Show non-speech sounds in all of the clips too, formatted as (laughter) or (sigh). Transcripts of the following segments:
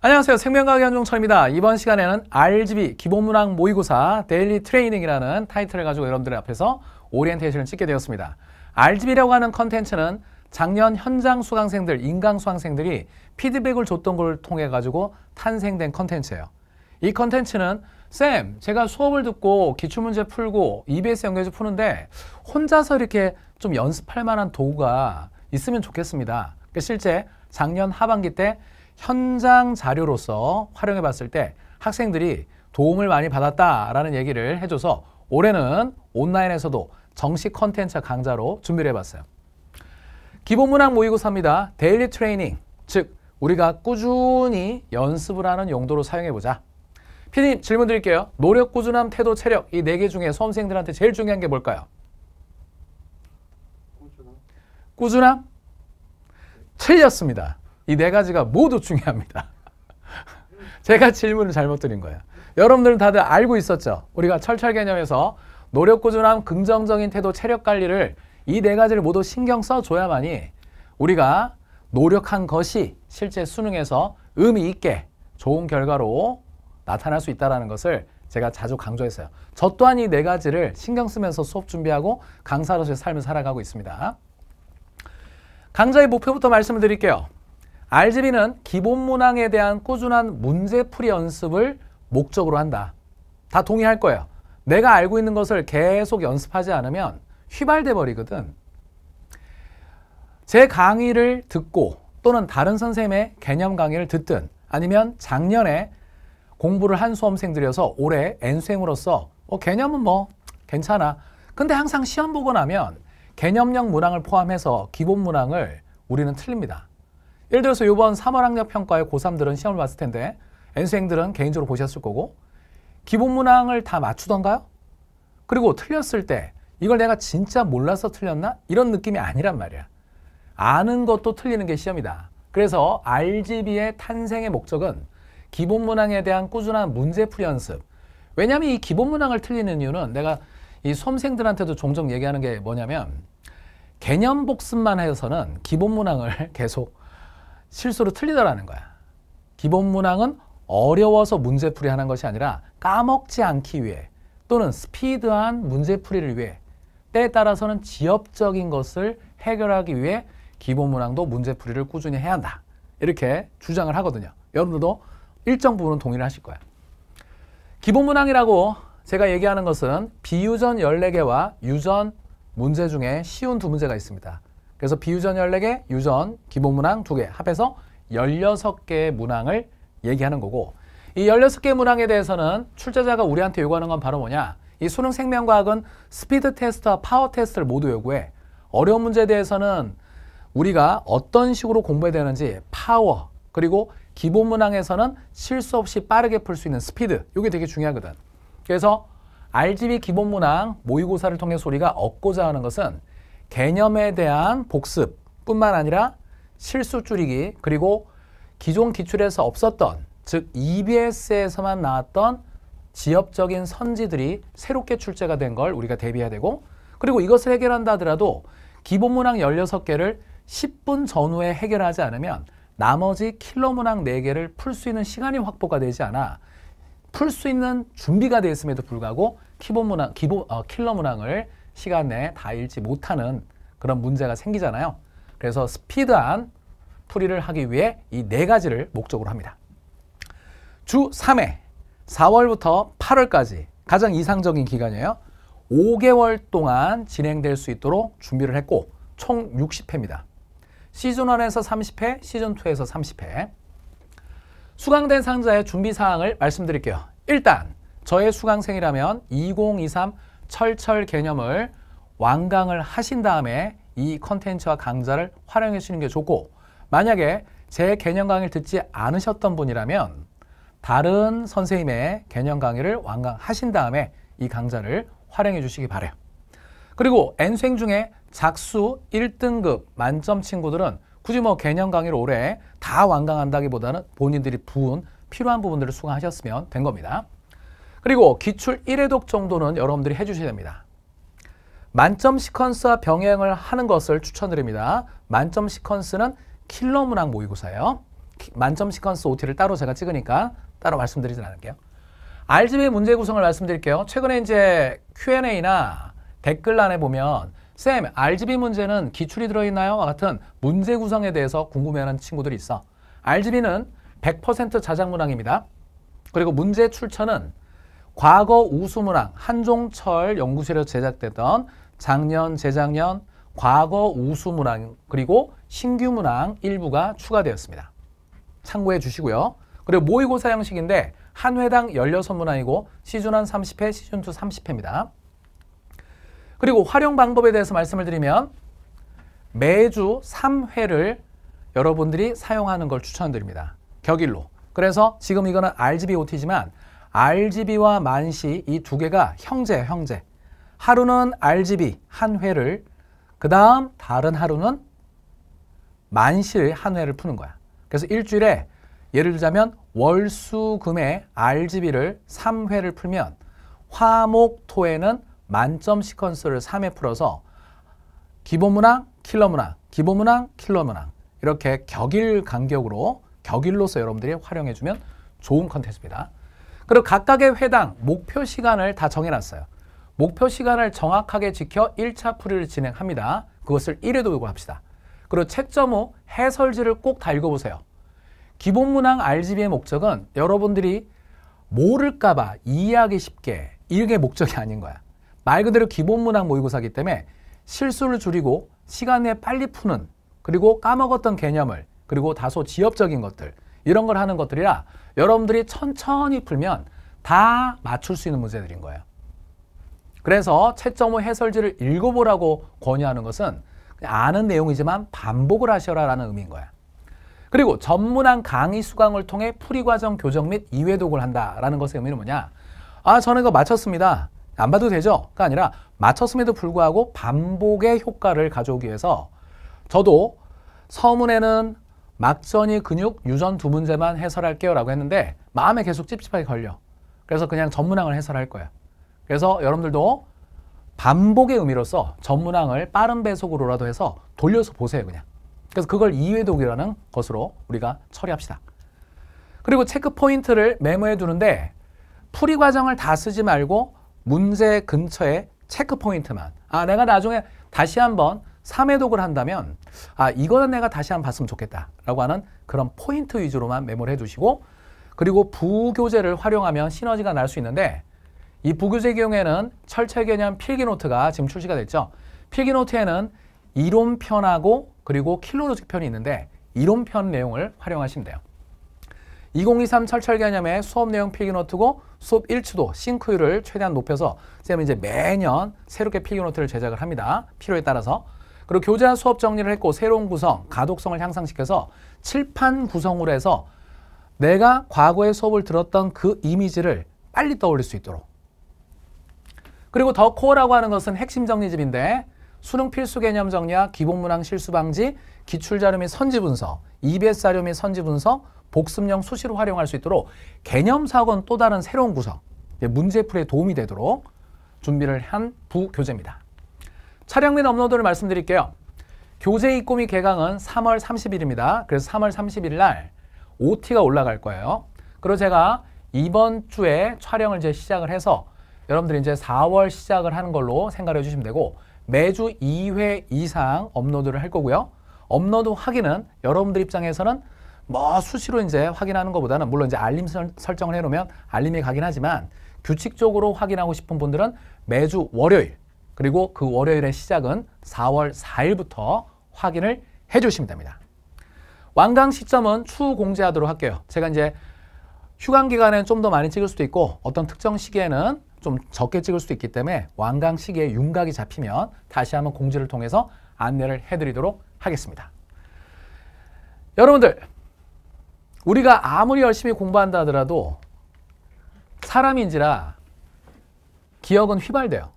안녕하세요. 생명과학 의 현종철입니다. 이번 시간에는 RGB 기본문항 모의고사 데일리 트레이닝이라는 타이틀을 가지고 여러분들 앞에서 오리엔테이션을 찍게 되었습니다. RGB라고 하는 컨텐츠는 작년 현장 수강생들, 인강 수강생들이 피드백을 줬던 걸 통해 가지고 탄생된 컨텐츠예요. 이 컨텐츠는 쌤, 제가 수업을 듣고 기출문제 풀고 EBS 연결해서 푸는데 혼자서 이렇게 좀 연습할 만한 도구가 있으면 좋겠습니다. 그러니까 실제 작년 하반기 때 현장 자료로서 활용해 봤을 때 학생들이 도움을 많이 받았다라는 얘기를 해줘서 올해는 온라인에서도 정식 컨텐츠 강좌로 준비를 해봤어요. 기본문항 모의고사입니다. 데일리 트레이닝, 즉 우리가 꾸준히 연습을 하는 용도로 사용해보자. 피디님 질문 드릴게요. 노력, 꾸준함, 태도, 체력 이 네 개 중에 수험생들한테 제일 중요한 게 뭘까요? 꾸준함? 틀렸습니다. 이네 가지가 모두 중요합니다. (laughs) 제가 질문을 잘못 드린 거예요. 여러분들은 다들 알고 있었죠? 우리가 철철 개념에서 노력 꾸준함, 긍정적인 태도, 체력 관리를 이 네 가지를 모두 신경 써줘야만이 우리가 노력한 것이 실제 수능에서 의미 있게 좋은 결과로 나타날 수 있다는 것을 제가 자주 강조했어요. 저 또한 이 네 가지를 신경 쓰면서 수업 준비하고 강사로서의 삶을 살아가고 있습니다. 강좌의 목표부터 말씀을 드릴게요. RGB는 기본 문항에 대한 꾸준한 문제풀이 연습을 목적으로 한다. 다 동의할 거예요. 내가 알고 있는 것을 계속 연습하지 않으면 휘발돼 버리거든. 제 강의를 듣고 또는 다른 선생님의 개념 강의를 듣든 아니면 작년에 공부를 한 수험생들이어서 올해 N수행으로서 어, 개념은 뭐 괜찮아. 근데 항상 시험 보고 나면 개념형 문항을 포함해서 기본 문항을 우리는 틀립니다. 예를 들어서 이번 3월 학력 평가에 고3들은 시험을 봤을 텐데 N수행들은 개인적으로 보셨을 거고 기본 문항을 다 맞추던가요? 그리고 틀렸을 때 이걸 내가 진짜 몰라서 틀렸나? 이런 느낌이 아니란 말이야. 아는 것도 틀리는 게 시험이다. 그래서 RGB의 탄생의 목적은 기본 문항에 대한 꾸준한 문제풀이 연습. 왜냐하면 이 기본 문항을 틀리는 이유는 내가 이 수험생들한테도 종종 얘기하는 게 뭐냐면 개념 복습만 해서는 기본 문항을 (laughs) 계속 실수로 틀리더라는 거야. 기본 문항은 어려워서 문제풀이 하는 것이 아니라 까먹지 않기 위해 또는 스피드한 문제풀이를 위해 때에 따라서는 지엽적인 것을 해결하기 위해 기본 문항도 문제풀이를 꾸준히 해야 한다. 이렇게 주장을 하거든요. 여러분들도 일정 부분은 동의를 하실 거예 기본 문항이라고 제가 얘기하는 것은 비유전 14개와 유전 문제 중에 쉬운 두 문제가 있습니다. 그래서 비유전 14개, 유전, 기본 문항 2개 합해서 16개의 문항을 얘기하는 거고 이 16개 문항에 대해서는 출제자가 우리한테 요구하는 건 바로 뭐냐 이 수능 생명과학은 스피드 테스트와 파워 테스트를 모두 요구해 어려운 문제에 대해서는 우리가 어떤 식으로 공부해야 되는지 파워 그리고 기본 문항에서는 실수 없이 빠르게 풀 수 있는 스피드 이게 되게 중요하거든 그래서 RGB 기본 문항 모의고사를 통해서 우리가 얻고자 하는 것은 개념에 대한 복습 뿐만 아니라 실수 줄이기 그리고 기존 기출에서 없었던 즉 EBS에서만 나왔던 지역적인 선지들이 새롭게 출제가 된 걸 우리가 대비해야 되고 그리고 이것을 해결한다 하더라도 기본 문항 16개를 10분 전후에 해결하지 않으면 나머지 킬러 문항 4개를 풀 수 있는 시간이 확보가 되지 않아 풀 수 있는 준비가 되어 있음에도 불구하고 기본 문항, 기본, 어, 킬러 문항을 시간에 다 읽지 못하는 그런 문제가 생기잖아요. 그래서 스피드한 풀이를 하기 위해 이 네 가지를 목적으로 합니다. 주 3회 4월부터 8월까지 가장 이상적인 기간이에요. 5개월 동안 진행될 수 있도록 준비를 했고 총 60회입니다. 시즌 1에서 30회, 시즌 2에서 30회. 수강된 상자의 준비 사항을 말씀드릴게요. 일단 저의 수강생이라면 2023 철철 개념을 완강을 하신 다음에 이 컨텐츠와 강좌를 활용해 주시는 게 좋고 만약에 제 개념 강의를 듣지 않으셨던 분이라면 다른 선생님의 개념 강의를 완강하신 다음에 이 강좌를 활용해 주시기 바래요. 그리고 n 수 중에 작수 1등급 만점 친구들은 굳이 뭐 개념 강의를 오래 다 완강한다기보다는 본인들이 부은 필요한 부분들을 수강하셨으면 된 겁니다. 그리고 기출 1회독 정도는 여러분들이 해주셔야 됩니다. 만점 시퀀스와 병행을 하는 것을 추천드립니다. 만점 시퀀스는 킬러 문항 모의고사예요. 만점 시퀀스 OT를 따로 제가 찍으니까 따로 말씀드리진 않을게요. RGB 문제 구성을 말씀드릴게요. 최근에 이제 Q&A나 댓글란에 보면 쌤, RGB 문제는 기출이 들어있나요? 와 같은 문제 구성에 대해서 궁금해하는 친구들이 있어. RGB는 100% 자작 문항입니다. 그리고 문제 출처는 과거 우수문항 한종철 연구실에서 제작되던 작년, 재작년 과거 우수문항 그리고 신규 문항 일부가 추가되었습니다. 참고해 주시고요. 그리고 모의고사 형식인데 한 회당 16문항이고 시즌 1 30회, 시즌 2 30회입니다. 그리고 활용 방법에 대해서 말씀을 드리면 매주 3회를 여러분들이 사용하는 걸 추천드립니다. 격일로. 그래서 지금 이거는 RGBOT지만 RGB와 만시 이 두 개가 형제 형제. 하루는 RGB 한 회를 그 다음 다른 하루는 만실 한 회를 푸는 거야. 그래서 일주일에 예를 들자면 월 수금에 RGB를 3회를 풀면 화목토에는 만점 시퀀스를 3회 풀어서 기본문항, 킬러문항, 기본문항, 킬러문항 이렇게 격일 간격으로 격일로서 여러분들이 활용해주면 좋은 컨텐츠입니다. 그리고 각각의 회당 목표 시간을 다 정해놨어요. 목표 시간을 정확하게 지켜 1차 풀이를 진행합니다. 그것을 1회도 요구합시다. 그리고 책점후 해설지를 꼭 다 읽어보세요. 기본문항 RGB의 목적은 여러분들이 모를까 봐 이해하기 쉽게 이게 목적이 아닌 거야. 말 그대로 기본문항 모의고사기 때문에 실수를 줄이고 시간 내에 빨리 푸는 그리고 까먹었던 개념을 그리고 다소 지엽적인 것들 이런 걸 하는 것들이라 여러분들이 천천히 풀면 다 맞출 수 있는 문제들인 거예요. 그래서 채점호 해설지를 읽어보라고 권유하는 것은 아는 내용이지만 반복을 하셔라 라는 의미인 거야. 그리고 전문한 강의 수강을 통해 풀이과정 교정 및 이외독을 한다라는 것의 의미는 뭐냐? 아, 저는 이거 마쳤습니다. 안 봐도 되죠? 가 아니라 마쳤음에도 불구하고 반복의 효과를 가져오기 위해서 저도 서문에는 막전이 근육 유전 두 문제만 해설할게요 라고 했는데 마음에 계속 찝찝하게 걸려. 그래서 그냥 전문항을 해설할 거야. 그래서 여러분들도 반복의 의미로서 전문항을 빠른 배속으로라도 해서 돌려서 보세요 그냥. 그래서 그걸 이외독이라는 것으로 우리가 처리합시다. 그리고 체크 포인트를 메모해 두는데 풀이 과정을 다 쓰지 말고 문제 근처에 체크 포인트만. 아 내가 나중에 다시 한번 3회독을 한다면 아 이거는 내가 다시 한번 봤으면 좋겠다라고 하는 그런 포인트 위주로만 메모를 해주시고 그리고 부교재를 활용하면 시너지가 날 수 있는데 이 부교재 경우에는 철체 개념 필기노트가 지금 출시가 됐죠. 필기노트에는 이론편하고 그리고 킬로로직 편이 있는데 이론편 내용을 활용하시면 돼요. 2023 철철 개념의 수업 내용 필기노트고 수업 일치도 싱크율을 최대한 높여서 쌤은 이제 매년 새롭게 필기노트를 제작을 합니다. 필요에 따라서. 그리고 교재와 수업 정리를 했고 새로운 구성, 가독성을 향상시켜서 칠판 구성으로 해서 내가 과거의 수업을 들었던 그 이미지를 빨리 떠올릴 수 있도록. 그리고 더 코어라고 하는 것은 핵심 정리집인데 수능 필수 개념 정리와 기본문항 실수 방지, 기출자료 및 선지 분석, EBS 자료 및 선지 분석, 복습용 수시로 활용할 수 있도록 개념 사고는 또 다른 새로운 구성, 문제풀이에 도움이 되도록 준비를 한 부교재입니다. 차량 및 업로드를 말씀드릴게요. 교재 입고및 개강은 3월 30일입니다. 그래서 3월 30일 날 OT가 올라갈 거예요. 그리고 제가 이번 주에 촬영을 이제 시작을 해서 여러분들이 이제 4월 시작을 하는 걸로 생각해 주시면 되고 매주 2회 이상 업로드를 할 거고요. 업로드 확인은 여러분들 입장에서는 뭐 수시로 이제 확인하는 것보다는 물론 이제 알림 설, 정을 해놓으면 알림이 가긴 하지만 규칙적으로 확인하고 싶은 분들은 매주 월요일 그리고 그 월요일의 시작은 4월 4일부터 확인을 해주시면 됩니다. 완강 시점은 추후 공지하도록 할게요. 제가 이제 휴강 기간에는 좀 더 많이 찍을 수도 있고 어떤 특정 시기에는 좀 적게 찍을 수도 있기 때문에 완강 시기에 윤곽이 잡히면 다시 한번 공지를 통해서 안내를 해드리도록 하겠습니다. 여러분들 우리가 아무리 열심히 공부한다 하더라도 사람인지라 기억은 휘발돼요.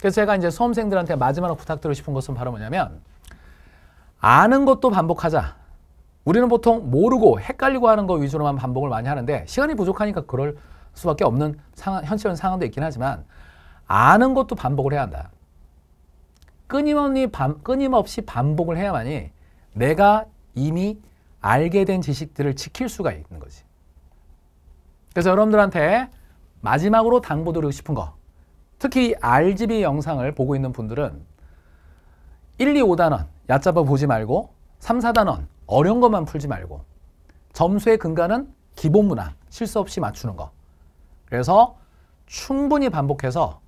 그래서 제가 이제 수험생들한테 마지막으로 부탁드리고 싶은 것은 바로 뭐냐면 아는 것도 반복하자. 우리는 보통 모르고 헷갈리고 하는 거 위주로만 반복을 많이 하는데 시간이 부족하니까 그럴 수밖에 없는 상황, 현실적인 상황도 있긴 하지만 아는 것도 반복을 해야 한다. 끊임없이, 반, 끊임없이 반복을 해야만이 내가 이미 알게 된 지식들을 지킬 수가 있는 거지. 그래서 여러분들한테 마지막으로 당부드리고 싶은 거 특히 RGB 영상을 보고 있는 분들은 1, 2, 5단원 얕잡아 보지 말고 3, 4단원 어려운 것만 풀지 말고 점수의 근간은 기본 문화 실수 없이 맞추는 거 그래서 충분히 반복해서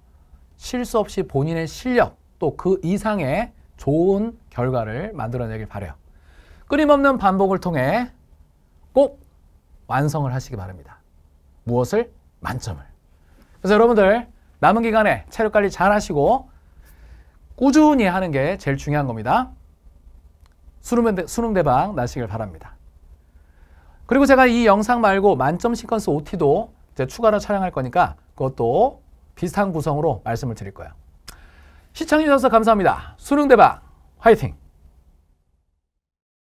실수 없이 본인의 실력 또 그 이상의 좋은 결과를 만들어내길 바래요 끊임없는 반복을 통해 꼭 완성을 하시기 바랍니다 무엇을? 만점을 그래서 여러분들 남은 기간에 체력 관리 잘 하시고 꾸준히 하는 게 제일 중요한 겁니다. 수능, 수능 대박 나시길 바랍니다. 그리고 제가 이 영상 말고 만점 시퀀스 OT도 추가로 촬영할 거니까 그것도 비슷한 구성으로 말씀을 드릴 거예요. 시청해주셔서 감사합니다. 수능 대박 화이팅!